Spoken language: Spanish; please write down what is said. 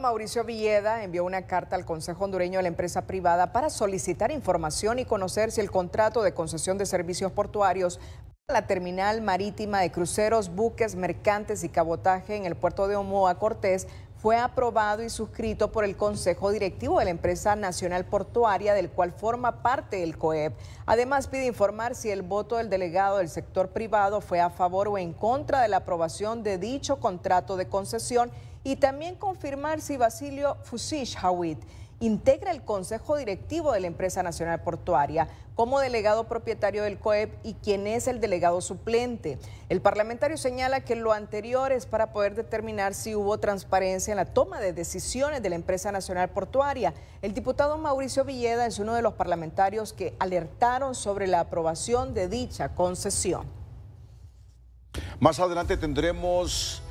Mauricio Villeda envió una carta al Consejo Hondureño de la empresa privada para solicitar información y conocer si el contrato de concesión de servicios portuarios para la terminal marítima de cruceros, buques, mercantes y cabotaje en el puerto de Omoa Cortés fue aprobado y suscrito por el Consejo Directivo de la Empresa Nacional Portuaria, del cual forma parte el COEP. Además, pide informar si el voto del delegado del sector privado fue a favor o en contra de la aprobación de dicho contrato de concesión y también confirmar si Basilio Fusish Hawit integra el Consejo Directivo de la Empresa Nacional Portuaria como delegado propietario del COEP y quien es el delegado suplente. El parlamentario señala que lo anterior es para poder determinar si hubo transparencia en la toma de decisiones de la Empresa Nacional Portuaria. El diputado Mauricio Villeda es uno de los parlamentarios que alertaron sobre la aprobación de dicha concesión. Más adelante tendremos